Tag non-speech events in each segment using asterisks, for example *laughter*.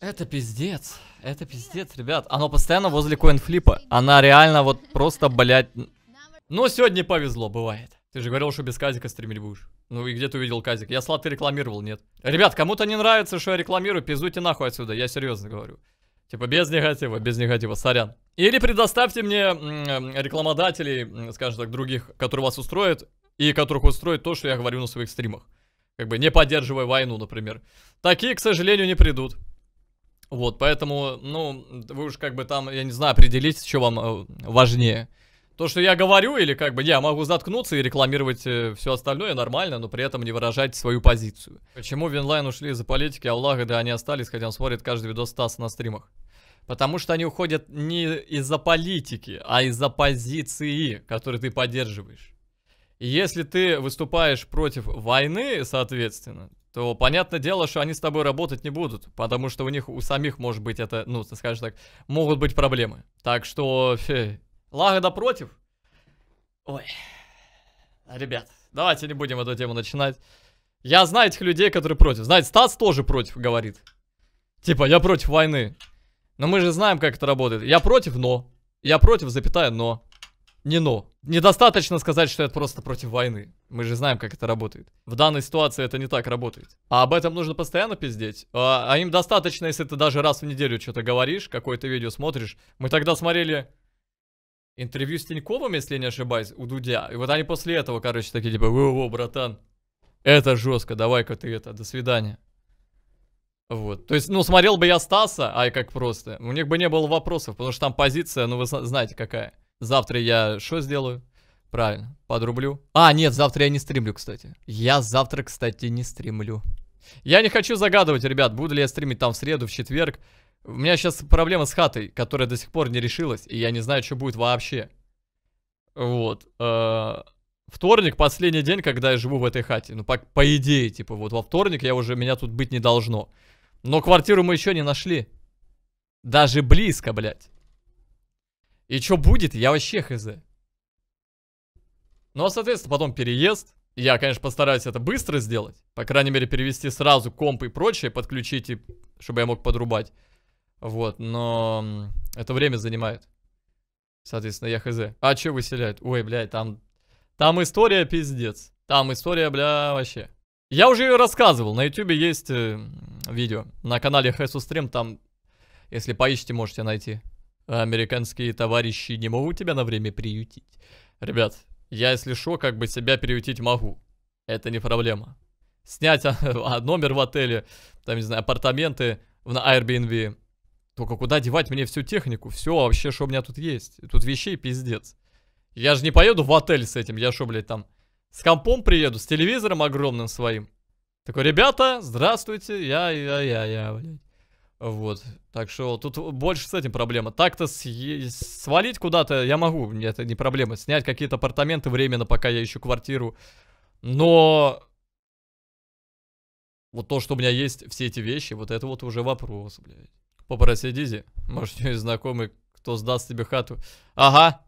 Это пиздец, это пиздец, ребят. Оно постоянно возле коинфлипа. Она реально вот просто, блядь... Ну, сегодня повезло, бывает. Ты же говорил, что без казика стримить будешь. Ну и где ты увидел казик? Я ты рекламировал, нет. Ребят, кому-то не нравится, что я рекламирую, пиздуйте нахуй отсюда, я серьезно говорю. Типа без негатива, без негатива, сорян. Или предоставьте мне э, рекламодателей, скажем так, других, которые вас устроят, и которых устроит то, что я говорю на своих стримах. Как бы не поддерживая войну, например. Такие, к сожалению, не придут. Вот, поэтому, ну, вы уж как бы там, я не знаю, определить, что вам э, важнее. То, что я говорю, или как бы я могу заткнуться и рекламировать э, все остальное нормально, но при этом не выражать свою позицию. Почему Винлайн ушли из-за политики, а у Лагода они остались, хотя он смотрит каждый видос Стас на стримах? Потому что они уходят не из-за политики, а из-за позиции, которую ты поддерживаешь. И если ты выступаешь против войны, соответственно, то понятное дело, что они с тобой работать не будут, потому что у них у самих может быть это, ну, скажем так, могут быть проблемы. Так что, фе, лагода против? Ой, ребят, давайте не будем эту тему начинать. Я знаю этих людей, которые против. Знаете, Стас тоже против говорит. Типа, я против войны. Но мы же знаем, как это работает. Я против, но. Я против, запятая, но. Не ну. Недостаточно сказать, что это просто против войны. Мы же знаем, как это работает. В данной ситуации это не так работает. А об этом нужно постоянно пиздеть. А, а им достаточно, если ты даже раз в неделю что-то говоришь, какое-то видео смотришь. Мы тогда смотрели интервью с Тиньковым, если не ошибаюсь, у Дудя. И вот они после этого, короче, такие типа, во-во, братан, это жестко, давай-ка ты это, до свидания. Вот. То есть, ну, смотрел бы я Стаса, ай, как просто. У них бы не было вопросов, потому что там позиция, ну, вы знаете, какая. Завтра я что сделаю? Правильно, подрублю. А, нет, завтра я не стримлю, кстати. Я завтра, кстати, не стримлю. Я не хочу загадывать, ребят, буду ли я стримить там в среду, в четверг. У меня сейчас проблема с хатой, которая до сих пор не решилась, и я не знаю, что будет вообще. Вот. Э, вторник последний день, когда я живу в этой хате. Ну, по, по идее, типа, вот во вторник я уже, меня тут быть не должно. Но квартиру мы еще не нашли. Даже близко, блядь. И что будет, я вообще хз. Ну а соответственно потом переезд. Я, конечно, постараюсь это быстро сделать. По крайней мере, перевести сразу комп и прочее, подключить, и, чтобы я мог подрубать. Вот, но это время занимает. Соответственно, я хз. А че выселяют? Ой, блядь, там... Там история пиздец. Там история, бля, вообще. Я уже ее рассказывал. На ютюбе есть э, видео. На канале Хесу Стрим там, если поищите, можете найти. А американские товарищи не могут тебя на время приютить? Ребят, я, если шо, как бы себя приютить могу. Это не проблема. Снять *laughs* а, номер в отеле, там, не знаю, апартаменты на Airbnb. Только куда девать мне всю технику? Все а вообще, что у меня тут есть? Тут вещей пиздец. Я же не поеду в отель с этим. Я что, блядь, там с компом приеду, с телевизором огромным своим. Такой, ребята, здравствуйте, я, я, я, я, блядь. Вот, так что тут больше с этим проблема. Так-то свалить куда-то я могу, мне это не проблема. Снять какие-то апартаменты временно, пока я ищу квартиру. Но вот то, что у меня есть, все эти вещи, вот это вот уже вопрос, блядь. Попроси Дизи, может, у нее знакомый, кто сдаст тебе хату. Ага,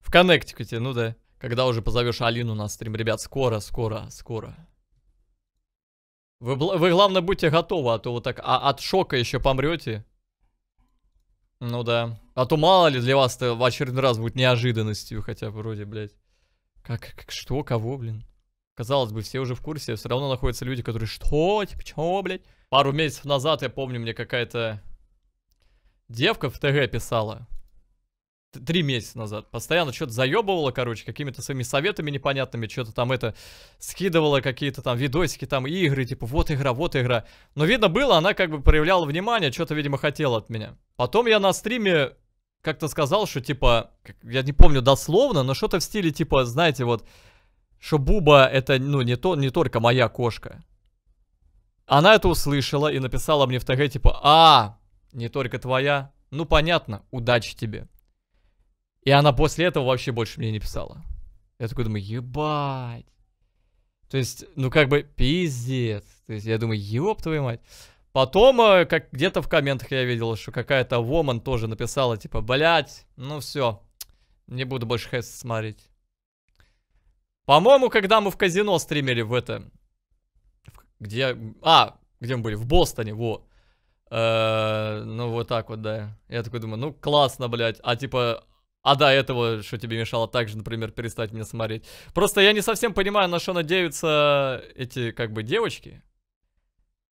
в Коннектикуте, ну да. Когда уже позовешь Алину на стрим, ребят, скоро, скоро, скоро. Вы, вы главное будьте готовы, а то вот так а, от шока еще помрете. Ну да. А то мало ли для вас-то в очередной раз будет неожиданностью, хотя вроде, блядь. Как, как, что, кого, блин? Казалось бы, все уже в курсе, все равно находятся люди, которые, что, типа, чего, блядь? Пару месяцев назад, я помню, мне какая-то девка в ТГ писала три месяца назад. Постоянно что-то заебывала, короче, какими-то своими советами непонятными, что-то там это, скидывала какие-то там видосики, там игры, типа вот игра, вот игра. Но видно было, она как бы проявляла внимание, что-то, видимо, хотела от меня. Потом я на стриме как-то сказал, что типа, я не помню дословно, но что-то в стиле типа, знаете, вот, что Буба это, ну, не, то, не только моя кошка. Она это услышала и написала мне в ТГ типа, а, не только твоя, ну понятно, удачи тебе. И она после этого вообще больше мне не писала. Я такой думаю, ебать. То есть, ну как бы пиздец. То есть я думаю, еб твою мать. Потом, э, как где-то в комментах я видел, что какая-то воман тоже написала, типа, блять, ну все, не буду больше хэс смотреть. По-моему, когда мы в казино стримили в этом, Где... А, где мы были? В Бостоне, во. -э ну, вот так вот, да. Я такой думаю, ну, классно, блядь. А типа, а до этого, что тебе мешало также, например, перестать меня смотреть. Просто я не совсем понимаю, на что надеются эти, как бы, девочки.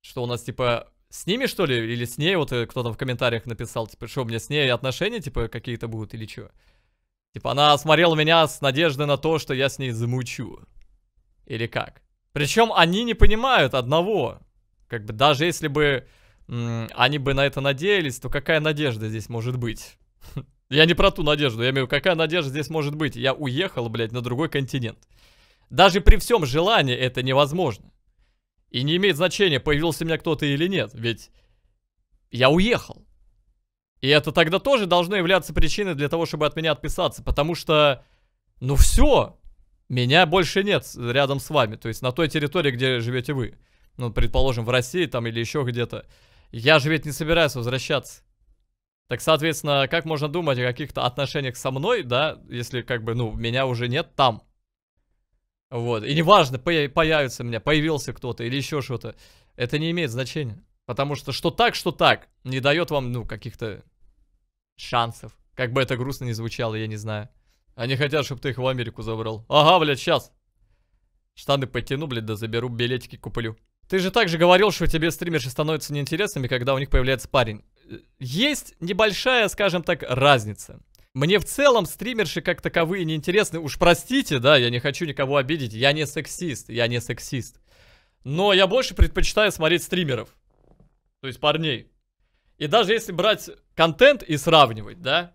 Что у нас, типа, с ними, что ли? Или с ней? Вот э, кто то в комментариях написал, типа, что у меня с ней отношения, типа, какие-то будут или что? Типа, она смотрела меня с надеждой на то, что я с ней замучу. Или как? Причем они не понимают одного. Как бы, даже если бы они бы на это надеялись, то какая надежда здесь может быть? *laughs* Я не про ту надежду, я имею в виду, какая надежда здесь может быть? Я уехал, блядь, на другой континент. Даже при всем желании это невозможно. И не имеет значения, появился у меня кто-то или нет, ведь я уехал. И это тогда тоже должно являться причиной для того, чтобы от меня отписаться, потому что, ну все, меня больше нет рядом с вами, то есть на той территории, где живете вы. Ну, предположим, в России там или еще где-то. Я же ведь не собираюсь возвращаться. Так, соответственно, как можно думать о каких-то отношениях со мной, да, если как бы, ну, меня уже нет там. Вот, и неважно, появится меня, появился кто-то или еще что-то. Это не имеет значения. Потому что что так, что так, не дает вам, ну, каких-то шансов. Как бы это грустно не звучало, я не знаю. Они хотят, чтобы ты их в Америку забрал. Ага, блядь, сейчас. Штаны подтяну, блядь, да заберу, билетики куплю. Ты же также говорил, что тебе стримерши становятся неинтересными, когда у них появляется парень есть небольшая, скажем так, разница. Мне в целом стримерши как таковые не интересны. Уж простите, да, я не хочу никого обидеть. Я не сексист, я не сексист. Но я больше предпочитаю смотреть стримеров. То есть парней. И даже если брать контент и сравнивать, да,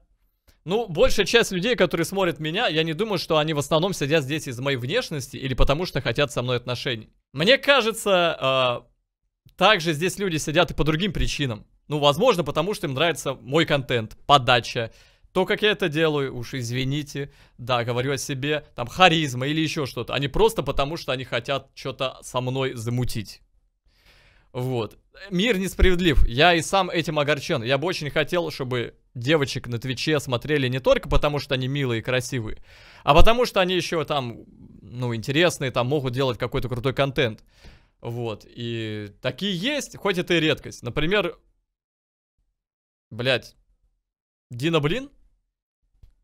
ну, большая часть людей, которые смотрят меня, я не думаю, что они в основном сидят здесь из моей внешности или потому что хотят со мной отношений. Мне кажется, э, также здесь люди сидят и по другим причинам. Ну, возможно, потому что им нравится мой контент, подача, то, как я это делаю, уж извините, да, говорю о себе, там, харизма или еще что-то, а просто потому, что они хотят что-то со мной замутить. Вот. Мир несправедлив. Я и сам этим огорчен. Я бы очень хотел, чтобы девочек на Твиче смотрели не только потому, что они милые и красивые, а потому что они еще там, ну, интересные, там могут делать какой-то крутой контент. Вот. И такие есть, хоть это и редкость. Например, Блять. Дина Блин?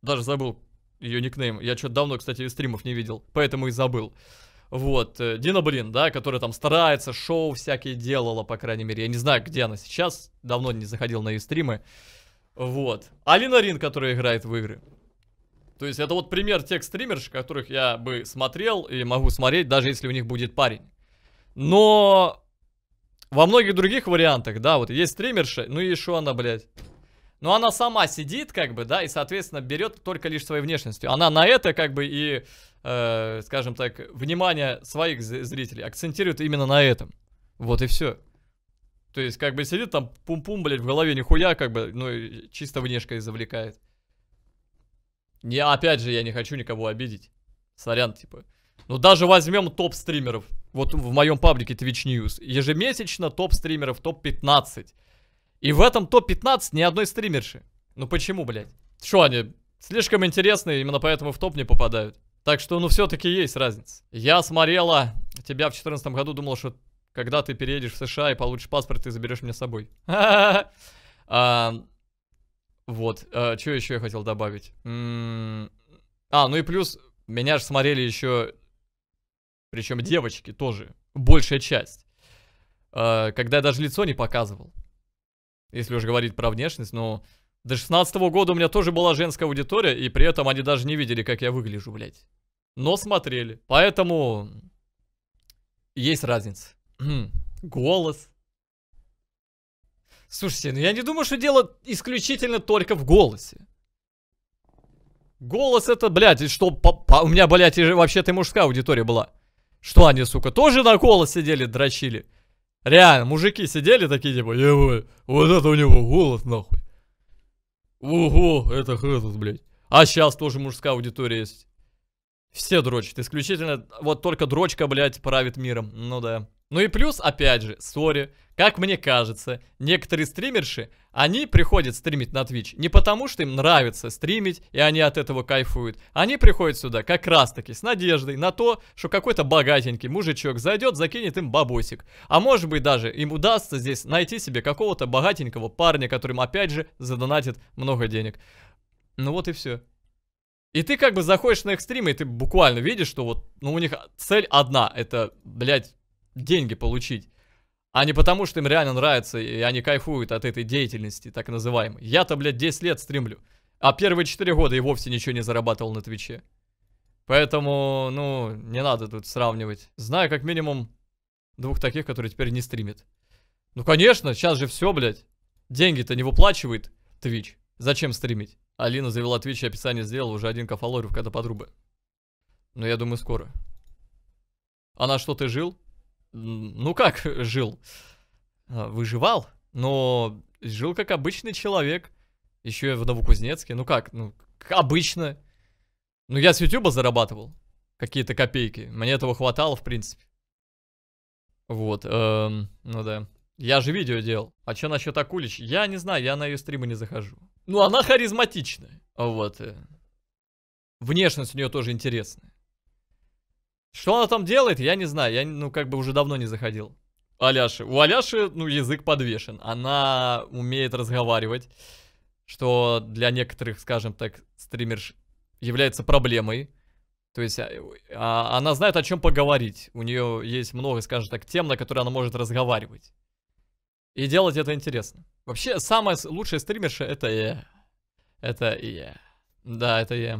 Даже забыл ее никнейм. Я что-то давно, кстати, стримов не видел, поэтому и забыл. Вот, э, Дина Блин, да, которая там старается, шоу всякие делала, по крайней мере. Я не знаю, где она сейчас, давно не заходил на ее стримы. Вот. Алина Рин, которая играет в игры. То есть это вот пример тех стримерш, которых я бы смотрел и могу смотреть, даже если у них будет парень. Но во многих других вариантах, да, вот есть стримерша, ну и еще она, блядь? Ну она сама сидит, как бы, да, и, соответственно, берет только лишь своей внешностью. Она на это, как бы, и, э, скажем так, внимание своих зрителей акцентирует именно на этом. Вот и все. То есть, как бы, сидит там пум-пум, блядь, в голове нихуя, как бы, ну, чисто внешкой завлекает. Не, опять же, я не хочу никого обидеть. Сорян, типа. Ну, даже возьмем топ-стримеров вот в моем паблике Twitch News, ежемесячно топ стримеров топ-15. И в этом топ-15 ни одной стримерши. Ну почему, блядь? Что они слишком интересные, именно поэтому в топ не попадают. Так что, ну, все-таки есть разница. Я смотрела тебя в 2014 году, думал, что когда ты переедешь в США и получишь паспорт, ты заберешь меня с собой. *laughs* А, вот, а, что еще я хотел добавить? А, ну и плюс, меня же смотрели еще причем девочки тоже, большая часть. Э, когда я даже лицо не показывал. Если уж говорить про внешность, но до 16 года у меня тоже была женская аудитория, и при этом они даже не видели, как я выгляжу, блядь. Но смотрели. Поэтому есть разница. Голос. Слушайте, ну я не думаю, что дело исключительно только в голосе. Голос это, блядь, что по, по, у меня, блядь, вообще-то мужская аудитория была. Что они, сука, тоже на голос сидели, дрочили? Реально, мужики сидели такие, типа, его, вот это у него голос, нахуй. Ого, это этот, блядь. А сейчас тоже мужская аудитория есть. Все дрочат, исключительно, вот только дрочка, блядь, правит миром. Ну да. Ну и плюс, опять же, сори, как мне кажется, некоторые стримерши, они приходят стримить на Twitch не потому, что им нравится стримить, и они от этого кайфуют. Они приходят сюда как раз-таки с надеждой на то, что какой-то богатенький мужичок зайдет, закинет им бабосик. А может быть даже им удастся здесь найти себе какого-то богатенького парня, которым опять же задонатит много денег. Ну вот и все. И ты как бы заходишь на экстримы и ты буквально видишь, что вот, ну у них цель одна, это, блядь, деньги получить, а не потому, что им реально нравится, и они кайфуют от этой деятельности, так называемой. Я-то, блядь, 10 лет стримлю, а первые 4 года и вовсе ничего не зарабатывал на Твиче. Поэтому, ну, не надо тут сравнивать. Знаю как минимум двух таких, которые теперь не стримят. Ну, конечно, сейчас же все, блядь. Деньги-то не выплачивает Twitch. Зачем стримить? Алина завела Twitch и описание сделала уже один кафалорив, когда подруба. Но ну, я думаю, скоро. А на что ты жил? ну как *laughs* жил? А, выживал, но жил как обычный человек. Еще я в Новокузнецке. Ну как, ну как обычно. Ну я с Ютуба зарабатывал какие-то копейки. Мне этого хватало, в принципе. Вот, эм, ну да. Я же видео делал. А что насчет Акулич? Я не знаю, я на ее стримы не захожу. Ну, она харизматичная. Вот. Э. Внешность у нее тоже интересная. Что она там делает, я не знаю. Я, ну, как бы уже давно не заходил. Аляши. У Аляши, ну, язык подвешен. Она умеет разговаривать, что для некоторых, скажем так, стримерш является проблемой. То есть а, а, она знает, о чем поговорить. У нее есть много, скажем так, тем, на которые она может разговаривать. И делать это интересно. Вообще, самая лучшая стримерша это я. Э. Это я. Э. Да, это я. Э.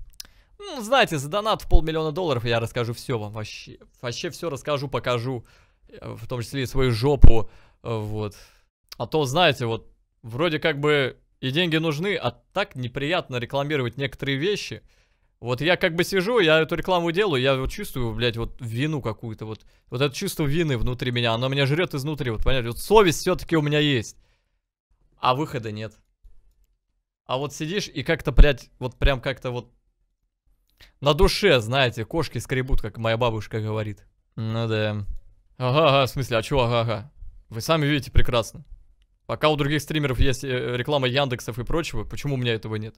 Ну, знаете, за донат в полмиллиона долларов я расскажу все вам. Вообще, вообще все расскажу, покажу. Э, в том числе и свою жопу. Э, вот. А то, знаете, вот вроде как бы и деньги нужны, а так неприятно рекламировать некоторые вещи. Вот я как бы сижу, я эту рекламу делаю, я вот чувствую, блядь, вот вину какую-то, вот, вот это чувство вины внутри меня, оно меня жрет изнутри, вот понять вот совесть все-таки у меня есть, а выхода нет. А вот сидишь и как-то, блядь, вот прям как-то вот на душе, знаете, кошки скребут, как моя бабушка говорит. Ну да. Ага, ага, в смысле, а чё ага, ага? Вы сами видите прекрасно. Пока у других стримеров есть э, реклама Яндексов и прочего, почему у меня этого нет?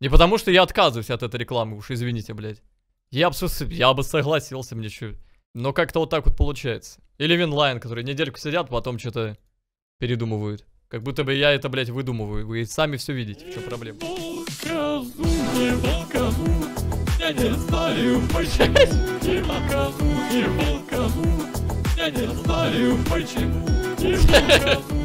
Не потому что я отказываюсь от этой рекламы, уж извините, блядь. Я бы, я бы согласился, мне чё. Но как-то вот так вот получается. Или Винлайн, которые недельку сидят, потом что-то передумывают. Как будто бы я это, блядь, выдумываю. Вы сами все видите, в чем проблема. Я не знаю, почему не а могу, не могу. Я не знаю, почему не могу.